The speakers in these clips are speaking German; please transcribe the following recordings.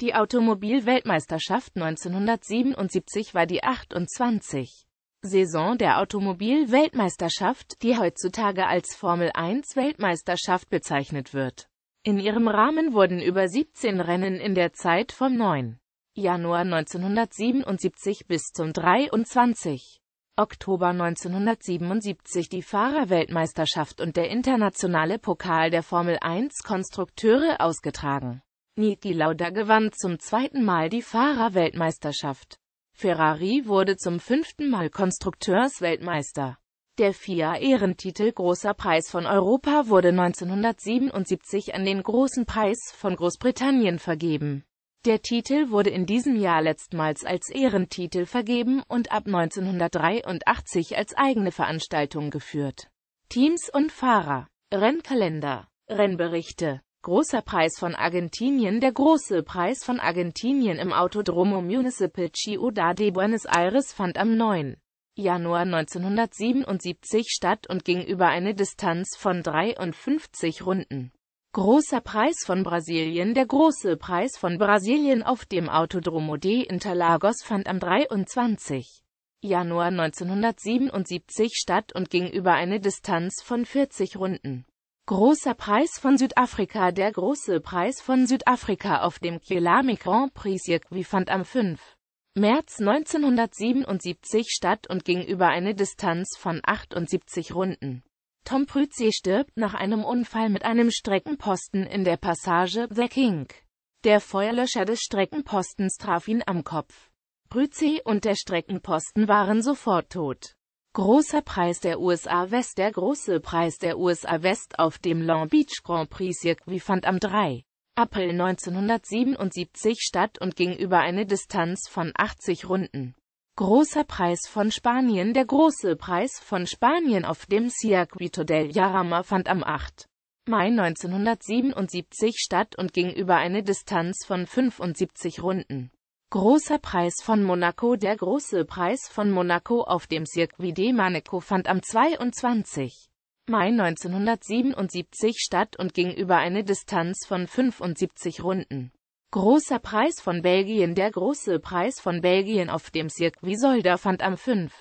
Die Automobilweltmeisterschaft 1977 war die 28. Saison der Automobilweltmeisterschaft, die heutzutage als Formel-1-Weltmeisterschaft bezeichnet wird. In ihrem Rahmen wurden über 17 Rennen in der Zeit vom 9. Januar 1977 bis zum 23. Oktober 1977 die Fahrerweltmeisterschaft und der internationale Pokal der Formel 1 Konstrukteure ausgetragen. Niki Lauda gewann zum zweiten Mal die Fahrerweltmeisterschaft. Ferrari wurde zum fünften Mal Konstrukteursweltmeister. Der FIA-Ehrentitel Großer Preis von Europa wurde 1977 an den Großen Preis von Großbritannien vergeben. Der Titel wurde in diesem Jahr letztmals als Ehrentitel vergeben und ab 1983 als eigene Veranstaltung geführt. Teams und Fahrer Rennkalender Rennberichte Großer Preis von Argentinien Der Große Preis von Argentinien im Autodromo Municipal Ciudad de Buenos Aires fand am 9. Januar 1977 statt und ging über eine Distanz von 53 Runden. Großer Preis von Brasilien Der Große Preis von Brasilien auf dem Autodromo de Interlagos fand am 23. Januar 1977 statt und ging über eine Distanz von 40 Runden. Großer Preis von Südafrika Der Große Preis von Südafrika auf dem Kyalami Grand Prix Circuit fand am 5. März 1977 statt und ging über eine Distanz von 78 Runden. Tom Prützi stirbt nach einem Unfall mit einem Streckenposten in der Passage The King. Der Feuerlöscher des Streckenpostens traf ihn am Kopf. Prützi und der Streckenposten waren sofort tot. Großer Preis der USA West Der Große Preis der USA West auf dem Long Beach Grand Prix Circuit fand am 3. April 1977 statt und ging über eine Distanz von 80 Runden. Großer Preis von Spanien Der Große Preis von Spanien auf dem Circuito del Jarama fand am 8. Mai 1977 statt und ging über eine Distanz von 75 Runden. Großer Preis von Monaco Der große Preis von Monaco auf dem Circuit de Monaco fand am 22. Mai 1977 statt und ging über eine Distanz von 75 Runden. Großer Preis von Belgien Der große Preis von Belgien auf dem Circuit Solder fand am 5.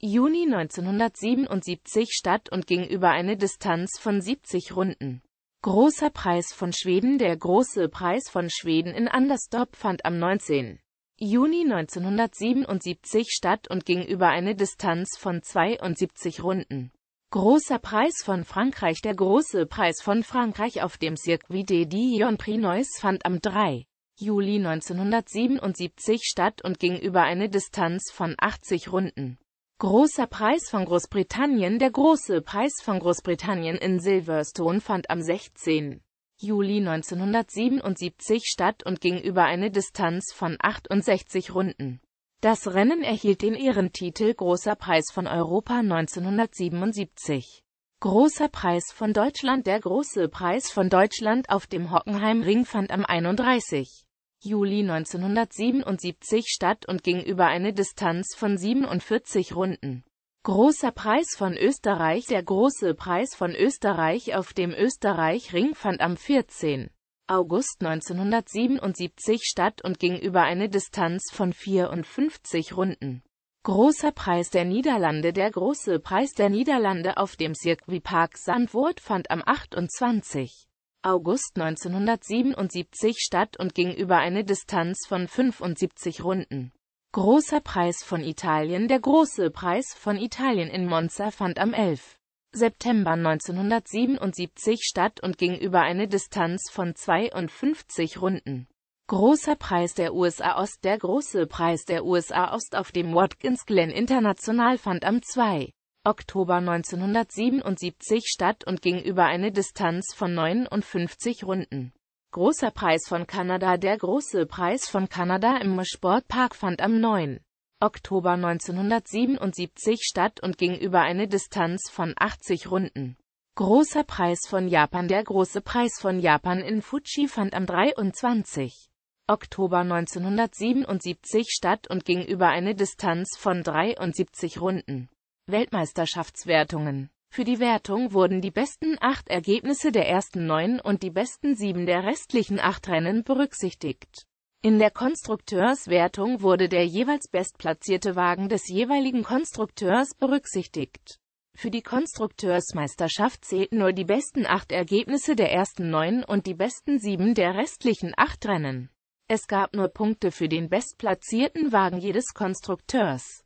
Juni 1977 statt und ging über eine Distanz von 70 Runden. Großer Preis von Schweden Der große Preis von Schweden in Anderstorp fand am 19. Juni 1977 statt und ging über eine Distanz von 72 Runden. Großer Preis von Frankreich Der Große Preis von Frankreich auf dem Circuit des Dijon Prinois fand am 3. Juli 1977 statt und ging über eine Distanz von 80 Runden. Großer Preis von Großbritannien Der Große Preis von Großbritannien in Silverstone fand am 16. Juli 1977 statt und ging über eine Distanz von 68 Runden. Das Rennen erhielt den Ehrentitel Großer Preis von Europa 1977. Großer Preis von Deutschland Der Große Preis von Deutschland auf dem Hockenheimring fand am 31. Juli 1977 statt und ging über eine Distanz von 47 Runden. Großer Preis von Österreich Der Große Preis von Österreich auf dem Österreich-Ring fand am 14. August 1977 statt und ging über eine Distanz von 54 Runden. Großer Preis der Niederlande Der Große Preis der Niederlande auf dem Circuitpark Zandvoort fand am 28. August 1977 statt und ging über eine Distanz von 75 Runden. Großer Preis von Italien Der Große Preis von Italien in Monza fand am 11. September 1977 statt und ging über eine Distanz von 52 Runden. Großer Preis der USA Ost Der Große Preis der USA Ost auf dem Watkins Glen International fand am 2. Oktober 1977 statt und ging über eine Distanz von 59 Runden. Großer Preis von Kanada Der Große Preis von Kanada im Sportpark fand am 9. Oktober 1977 statt und ging über eine Distanz von 80 Runden. Großer Preis von Japan Der Große Preis von Japan in Fuji fand am 23. Oktober 1977 statt und ging über eine Distanz von 73 Runden. Weltmeisterschaftswertungen für die Wertung wurden die besten acht Ergebnisse der ersten neun und die besten sieben der restlichen acht Rennen berücksichtigt. In der Konstrukteurswertung wurde der jeweils bestplatzierte Wagen des jeweiligen Konstrukteurs berücksichtigt. Für die Konstrukteursmeisterschaft zählten nur die besten acht Ergebnisse der ersten neun und die besten sieben der restlichen acht Rennen. Es gab nur Punkte für den bestplatzierten Wagen jedes Konstrukteurs.